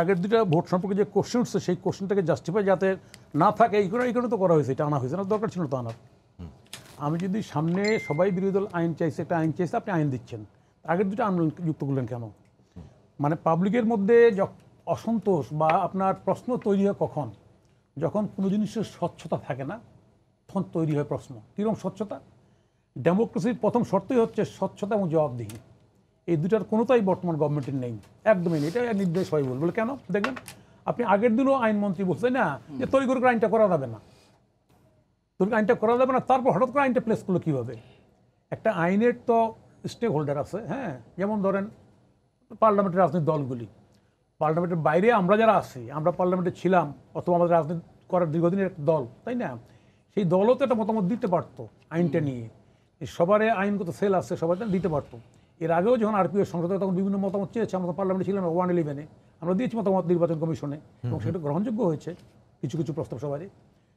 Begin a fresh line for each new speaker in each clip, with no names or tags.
আগের দুটা ভোট সম্পর্কে যে কোশ্চেন উঠছে সেই কোশ্চেনটাকে জাস্টিফাই যাতে না থাকে এই কারণে এই কারণে তো করা হয়েছে এটা আনা হয়েছে না দরকার ছিল তো আনার আমি যদি সামনে সবাই বিরোধী দল আইন চাইছে একটা আইন চাইছে আপনি আইন দিচ্ছেন আগের দুটো আন্দোলন যুক্ত করলেন কেন মানে পাবলিকের মধ্যে অসন্তোষ বা আপনার প্রশ্ন তৈরি হয় কখন যখন কোনো জিনিসের স্বচ্ছতা থাকে না তখন তৈরি হয় প্রশ্ন কীরকম স্বচ্ছতা ডেমোক্রেসির প্রথম শর্তই হচ্ছে স্বচ্ছতা এবং জবাবদিহি এই দুটার কোনোটাই বর্তমান গভর্নমেন্টের নেই একদমই নেই এটা নির্দেশ হয় বলবো কেন দেখবেন আপনি আগের দিনও আইনমন্ত্রী বলছেন না যে তৈরি করে আইনটা করা যাবে না তৈরি আইনটা করা যাবে না তারপর হঠাৎ করে আইনটা প্লেস করলো কীভাবে একটা আইনের তো স্টেক হোল্ডার আছে হ্যাঁ যেমন ধরেন পার্লামেন্টের রাজনৈতিক দলগুলি পার্লামেন্টের বাইরে আমরা যারা আছি আমরা পার্লামেন্টে ছিলাম অথবা আমাদের রাজনীতি করার দীর্ঘদিনের একটা দল তাই না সেই দলও তো একটা মতামত দিতে পারতো আইনটা নিয়ে সবারই আইনগত সেল আছে সবাই দিতে পারতো এর আগেও যখন আরপিএ সংসদে তখন বিভিন্ন মতামত চেয়েছে আমরা পার্লামেন্টে ছিলাম ওয়ান ইলেভেনে আমরা দিয়েছি মতামত নির্বাচন কমিশনে এবং সেটা গ্রহণযোগ্য হয়েছে কিছু কিছু প্রস্তাব সবারই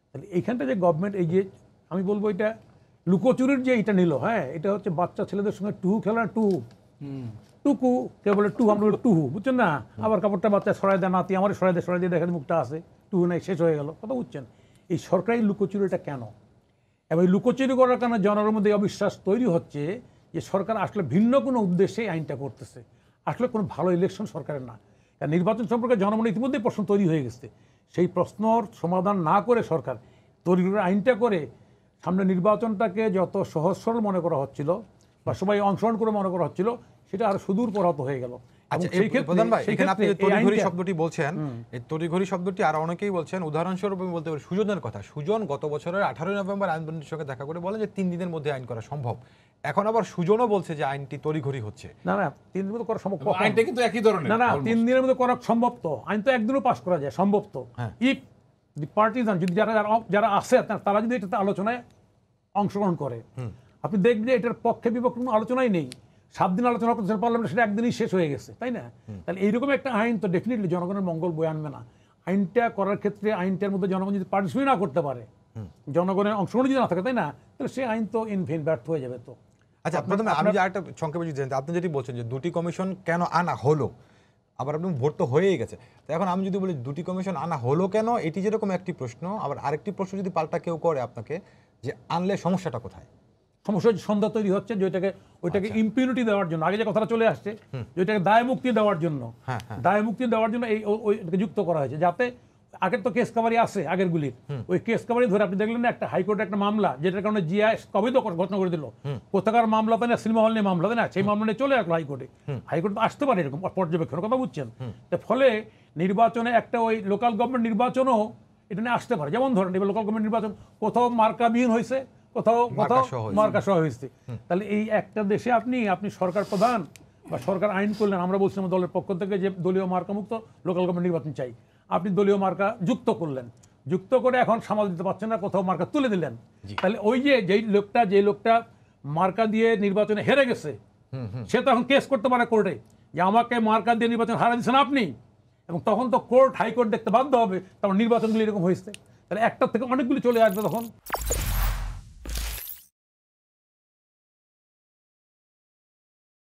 তাহলে এইখানটা যে গভর্নমেন্ট এগিয়ে আমি বলবো এটা লুকোচুরির যে এটা নিল হ্যাঁ এটা হচ্ছে বাচ্চা ছেলেদের সঙ্গে টুহু খেলা না টুহু টুকু কেউ বলে টু আমরা টুহু বুঝছেন না আবার কাপড়টা বাচ্চা সরাই দেয় নাতি আমার সরাই দেয় সরাই দিয়ে দেখেন মুখটা আসে টুহু নাই শেষ হয়ে গেল কথা বুঝছেন এই সরকারি লুকোচুরিটা কেন এবং এই লুকোচুরি করার কারণে জনগণের মধ্যে অবিশ্বাস তৈরি হচ্ছে যে সরকার আসলে ভিন্ন কোনো উদ্দেশ্যে আইনটা করতেছে আসলে কোনো ভালো ইলেকশন সরকারের না কারণ নির্বাচন সম্পর্কে জনমনে ইতিমধ্যেই প্রশ্ন তৈরি হয়ে গেছে সেই প্রশ্নর সমাধান না করে সরকার তৈরি করে আইনটা করে সামনে নির্বাচনটাকে যত সহজ সরল মনে করা হচ্ছিল বা সবাই অংশগ্রহণ করে মনে করা হচ্ছিল সেটা আরও সুদূর পরাহত হয়ে গেল আচ্ছা, সম্ভব তো আইন তো একদিনও পাস করা যায় সম্ভব তো হ্যাঁ। যারা যারা আছে তারা যদি এটাতে আলোচনায় অংশগ্রহণ করে আপনি দেখবেন এটার পক্ষে বিপক্ষে কোনো আলোচনাই নেই সাত দিন আলোচনা করতে পারলাম সেটা একদিনই শেষ হয়ে গেছে তাই না তাহলে এইরকম একটা আইন তো ডেফিনেটলি জনগণের মঙ্গল বয়ে আনবে না আইনটা করার ক্ষেত্রে আইনটার মধ্যে জনগণ যদি পার্টিসিপেট না করতে পারে জনগণের অংশগ্রহণ যদি না থাকে তাই না তাহলে সেই আইন তো ইনভেন ব্যর্থ হয়ে যাবে তো আচ্ছা প্রথমে আমি একটা সংক্ষেপে যদি জানতে আপনি যেটি বলছেন যে দুটি কমিশন কেন আনা হলো আবার আপনি ভোট তো হয়েই গেছে তো এখন আমি যদি বলি দুটি কমিশন আনা হলো কেন এটি যেরকম একটি প্রশ্ন আবার আরেকটি প্রশ্ন যদি পাল্টা কেউ করে আপনাকে যে আনলে সমস্যাটা কোথায় সমস্যা সন্ধ্যা তৈরি হচ্ছে যেটাকে ওইটাকে ইম্পিউনিটি আচ্ছা। দেওয়ার জন্য আগে যে কথাটা চলে আসছে যে ওইটাকে দায় মুক্তি দেওয়ার জন্য হ্যাঁ, হ্যাঁ। দায় মুক্তি দেওয়ার জন্য এই ওইটাকে যুক্ত করা হয়েছে যাতে আগের তো কেস কাভারি আছে আগের গুলির ওই কেস কাভারি ধরে আপনি দেখলেন একটা হাইকোর্টে একটা মামলা যেটার কারণে জিয়া কবে তো ঘটনা করে দিল কোথাকার মামলা তাই না সিনেমা হল নিয়ে মামলা তাই না সেই মামলা নিয়ে চলে আসলো হাইকোর্টে হাইকোর্ট তো আসতে পারে এরকম পর্যবেক্ষণের কথা বুঝছেন তো ফলে নির্বাচনে একটা ওই লোকাল গভর্নমেন্ট নির্বাচনও এটা নিয়ে আসতে পারে যেমন ধরেন এবার লোকাল গভর্নমেন্ট নির্বাচন কোথাও মার্কাবিহীন হয়েছে কোথাও কোথাও মার্কা সহ হয়েছে তাহলে এই একটা দেশে আপনি আপনি সরকার প্রধান বা সরকার আইন করলেন আমরা বলছিলাম দলের পক্ষ থেকে যে দলীয় মার্কা মুক্ত লোকাল গভর্নমেন্ট নির্বাচন চাই আপনি দলীয় মার্কা যুক্ত করলেন যুক্ত করে এখন সামাল দিতে পারছেন না কোথাও মার্কা তুলে দিলেন তাহলে ওই যে যেই লোকটা যে লোকটা মার্কা দিয়ে নির্বাচনে হেরে গেছে সে তখন কেস করতে পারে কোর্টে যে আমাকে মার্কা দিয়ে নির্বাচন হারা দিচ্ছেন আপনি এবং তখন তো কোর্ট হাইকোর্ট দেখতে বাধ্য হবে তখন নির্বাচনগুলি এরকম হয়েছে তাহলে একটার থেকে অনেকগুলি চলে আসবে তখন